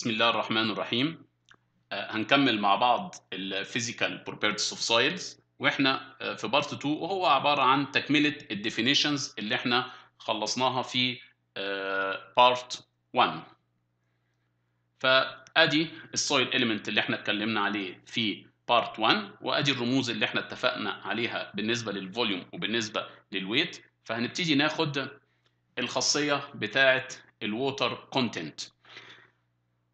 بسم الله الرحمن الرحيم آه، هنكمل مع بعض الفيزيكال properties اوف سويلز واحنا آه، في بارت 2 وهو عباره عن تكمله الديفينيشنز اللي احنا خلصناها في بارت آه، 1 فادي السويل اليمنت اللي احنا اتكلمنا عليه في بارت 1 وادي الرموز اللي احنا اتفقنا عليها بالنسبه للفوليوم وبالنسبه للويت فهنبتدي ناخد الخاصيه بتاعه الووتر كونتنت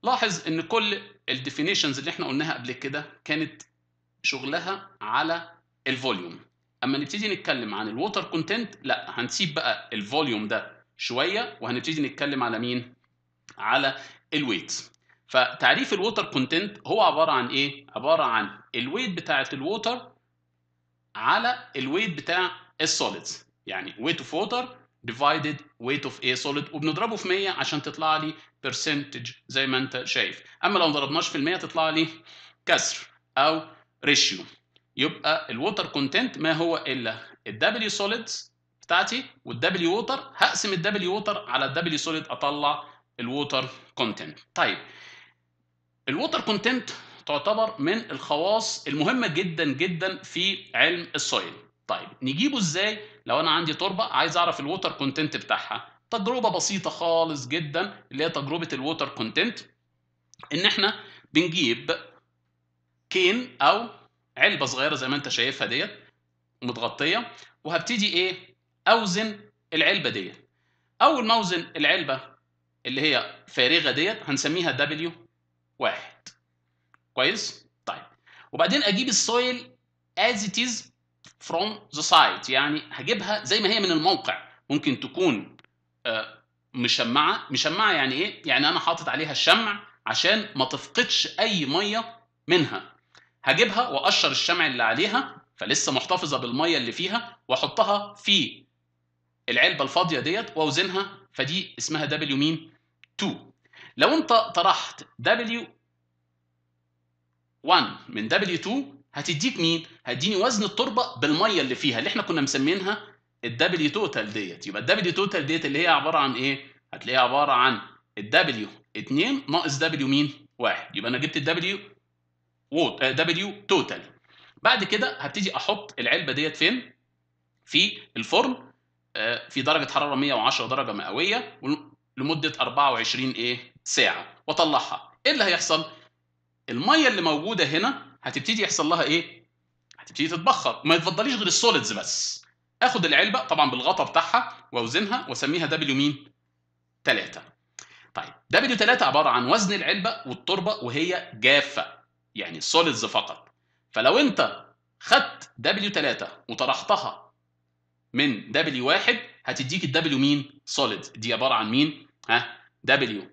لاحظ ان كل الديفينيشنز اللي احنا قلناها قبل كده كانت شغلها على الفوليوم اما نبتدي نتكلم عن الووتر كونتنت لا هنسيب بقى الفوليوم ده شويه وهنبتدي نتكلم على مين على الويت فتعريف الووتر كونتنت هو عباره عن ايه عباره عن الويت بتاعه الووتر على الويت بتاع السوليدز يعني ويت اوف ووتر divided weight of A solid وبنضربه في 100 عشان تطلع لي برسنتج زي ما انت شايف اما لو ضربناش في 100 تطلع لي كسر او ريشيو يبقى الووتر كونتنت ما هو الا الدبليو سوليدز بتاعتي والدبليو ووتر هقسم الدبليو ووتر على الدبليو سوليد اطلع الووتر كونتنت طيب الووتر كونتنت تعتبر من الخواص المهمه جدا جدا في علم السويل طيب نجيبه ازاي لو انا عندي تربه عايز اعرف الووتر كونتنت بتاعها تجربه بسيطه خالص جدا اللي هي تجربه الووتر كونتنت ان احنا بنجيب كين او علبه صغيره زي ما انت شايفها ديت متغطيه وهبتدي ايه اوزن العلبه ديت اول ما اوزن العلبه اللي هي فارغه ديت هنسميها دبليو واحد كويس طيب وبعدين اجيب السويل از ات از from the site يعني هجيبها زي ما هي من الموقع ممكن تكون آه، مشمعه مشمعه يعني ايه يعني انا حاطط عليها الشمع عشان ما تفقدش اي ميه منها هجيبها واقشر الشمع اللي عليها فلسه محتفظه بالميه اللي فيها واحطها في العلبه الفاضيه ديت واوزنها فدي اسمها دبليو مين 2 لو انت طرحت دبليو 1 من دبليو 2 هتديك مين هتديني وزن التربه بالميه اللي فيها اللي احنا كنا مسمينها الدبليو توتال ديت يبقى الدبليو توتال ديت اللي هي عباره عن ايه هتلاقيها عباره عن الدبليو 2 ناقص دبليو مين 1، يبقى انا جبت الدبليو دبليو توتال بعد كده هبتدي احط العلبه ديت فين في الفرن آه، في درجه حراره 110 درجه مئويه لمده 24 ايه ساعه واطلعها ايه اللي هيحصل الميه اللي موجوده هنا هتبتدي يحصل لها ايه؟ هتبتدي تتبخر ما تفضليش غير السوليدز بس اخد العلبه طبعا بالغطا بتاعها واوزنها واسميها دبليو مين؟ 3 طيب دبليو 3 عباره عن وزن العلبه والتربه وهي جافه يعني سوليدز فقط فلو انت خدت دبليو 3 وطرحتها من دبليو 1 هتديك الدبليو مين؟ سوليد دي عباره عن مين؟ ها دبليو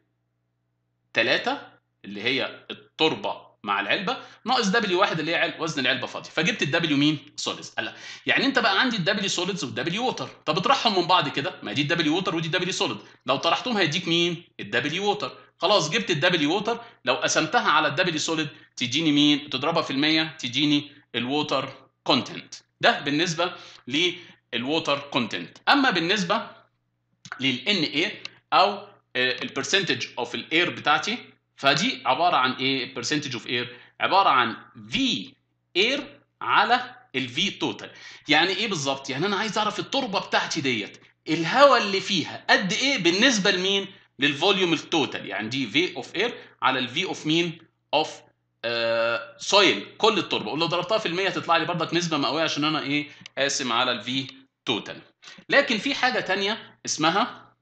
3 اللي هي التربه مع العلبه ناقص دبليو واحد اللي هي وزن العلبه فاضي فجبت الدبليو مين سوليدز قال يعني انت بقى عندي الدبليو سوليدز والدبليو ووتر طب اطرحهم من بعض كده ما دي الدبليو ووتر ودي الدبليو سوليد لو طرحتهم هيديك مين الدبليو ووتر خلاص جبت الدبليو ووتر لو قسمتها على الدبليو سوليد تديني مين تضربها في المية تديني الووتر كونتنت ده بالنسبه للووتر كونتنت اما بالنسبه للان ايه او البرسنتج اوف الاير بتاعتي فدي عباره عن ايه برسنتج اوف اير عباره عن في اير على الفي توتال يعني ايه بالظبط يعني انا عايز اعرف التربه بتاعتي ديت الهواء اللي فيها قد ايه بالنسبه لمين للفوليوم التوتال يعني دي في اوف اير على الفي اوف مين اوف سويل كل التربه ولو ضربتها في المية تطلع لي برضك نسبه مئويه عشان انا ايه قاسم على الفي توتال لكن في حاجه تانية اسمها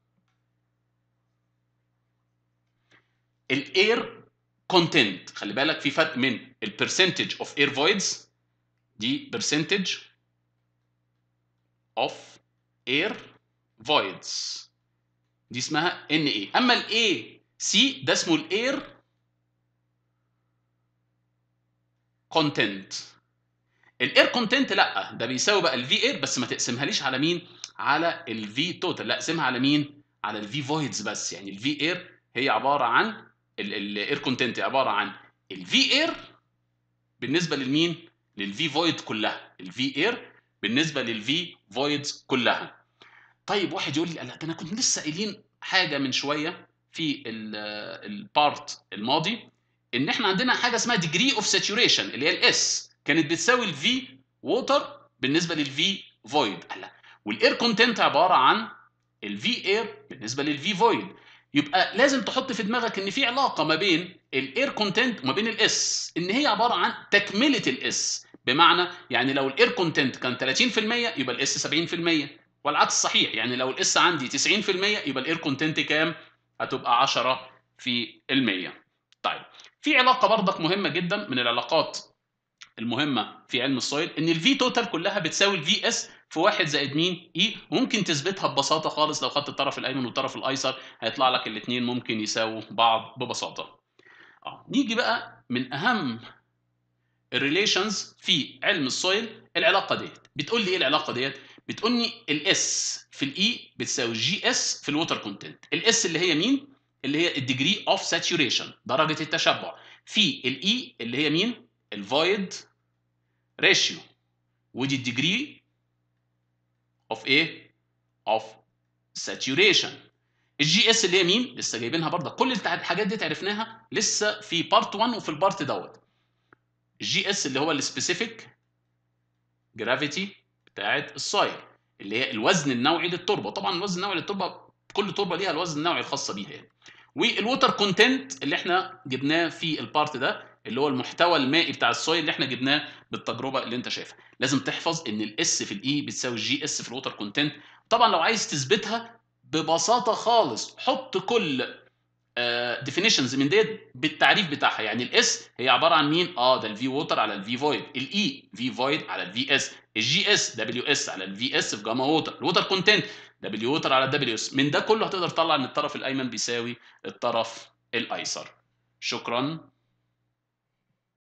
الاير كونتنت خلي بالك في فرق من البرسنتج اوف اير فويدز دي برسنتج اوف اير فويدز دي اسمها ان اي اما الاي سي ده اسمه الاير كونتنت الاير كونتنت لا ده بيساوي بقى الفي اير بس ما تقسمهاليش على مين على الفي توتال لا اقسمها على مين على الفي فويدز بس يعني الفي اير هي عباره عن الاير كونتنت عباره عن الفي اير بالنسبه للمين؟ للفي فويد كلها الفي اير بالنسبه للفي فويد كلها طيب واحد يقول لي لا ده انا كنت لسه قايلين حاجه من شويه في البارت الماضي ان احنا عندنا حاجه اسمها ديجري اوف ساتوريشن اللي هي الاس كانت بتساوي الفي ووتر بالنسبه للفي فويد قال والاير كونتنت عباره عن الفي اير بالنسبه للفي فويد يبقى لازم تحط في دماغك ان في علاقه ما بين الاير كونتنت وما بين الاس ان هي عباره عن تكمله الاس بمعنى يعني لو الاير كونتنت كان 30% يبقى الاس 70% والعكس صحيح يعني لو الاس عندي 90% يبقى الاير كونتنت كام هتبقى 10 في المية طيب في علاقه برضك مهمه جدا من العلاقات المهمه في علم السويل ان الفي توتال كلها بتساوي الفي اس في واحد زائد مين اي ممكن تثبتها ببساطه خالص لو خدت الطرف الايمن والطرف الايسر هيطلع لك الاثنين ممكن يساووا بعض ببساطه اه نيجي بقى من اهم الريليشنز في علم السويل العلاقه ديت بتقول لي ايه العلاقه ديت بتقول لي الاس في الاي e بتساوي جي اس في الووتر كونتنت الاس اللي هي مين اللي هي الديجري اوف ساتوريشن درجه التشبع في الاي e اللي هي مين الفايد ريشيو ودي الديجري اوف ايه؟ اوف ساتيوريشن الجي اس اللي هي مين؟ لسه جايبينها برضه كل الحاجات دي عرفناها لسه في بارت 1 وفي البارت دوت الجي اس اللي هو السبيسيفيك جرافيتي بتاعت السايل اللي هي الوزن النوعي للتربه طبعا الوزن النوعي للتربه كل تربه ليها الوزن النوعي الخاصه بيها يعني والووتر كونتنت اللي احنا جبناه في البارت ده اللي هو المحتوى المائي بتاع الصويا اللي احنا جبناه بالتجربه اللي انت شايفها لازم تحفظ ان الاس في الاي e بتساوي جي اس في الوتر كونتنت طبعا لو عايز تثبتها ببساطه خالص حط كل ديفينيشنز آه، uh, من ديت بالتعريف بتاعها يعني الاس هي عباره عن مين اه ده الفي ووتر على الفي فويد الاي في فويد على الفي اس الجي اس دبليو اس على الفي اس في جاما ووتر الووتر كونتنت دبليو ووتر على دبليو اس من ده كله هتقدر تطلع ان الطرف الايمن بيساوي الطرف الايسر شكرا